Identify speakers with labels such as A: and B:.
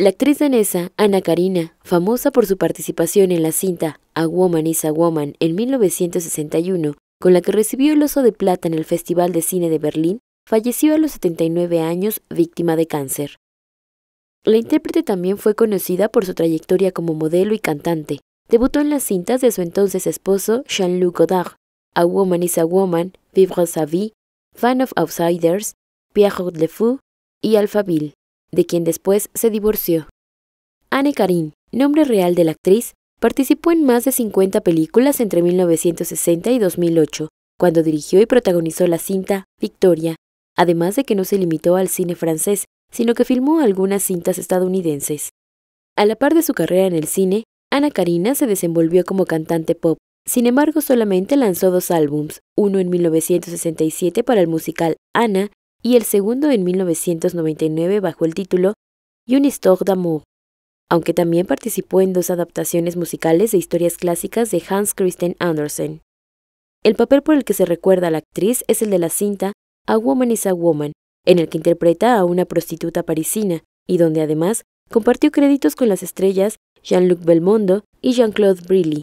A: La actriz danesa Ana Karina, famosa por su participación en la cinta A Woman is a Woman en 1961, con la que recibió el Oso de Plata en el Festival de Cine de Berlín, falleció a los 79 años víctima de cáncer. La intérprete también fue conocida por su trayectoria como modelo y cantante. Debutó en las cintas de su entonces esposo Jean-Luc Godard, A Woman is a Woman, Vivre sa vie, Fan of Outsiders, Pierre de Fou y Alphaville de quien después se divorció. Anne Karin, nombre real de la actriz, participó en más de 50 películas entre 1960 y 2008, cuando dirigió y protagonizó la cinta Victoria, además de que no se limitó al cine francés, sino que filmó algunas cintas estadounidenses. A la par de su carrera en el cine, Ana Karina se desenvolvió como cantante pop, sin embargo solamente lanzó dos álbums, uno en 1967 para el musical Ana y el segundo en 1999 bajo el título Une histoire d'amour, aunque también participó en dos adaptaciones musicales de historias clásicas de Hans Christian Andersen. El papel por el que se recuerda a la actriz es el de la cinta A Woman is a Woman, en el que interpreta a una prostituta parisina y donde además compartió créditos con las estrellas Jean-Luc Belmondo y Jean-Claude Brilly.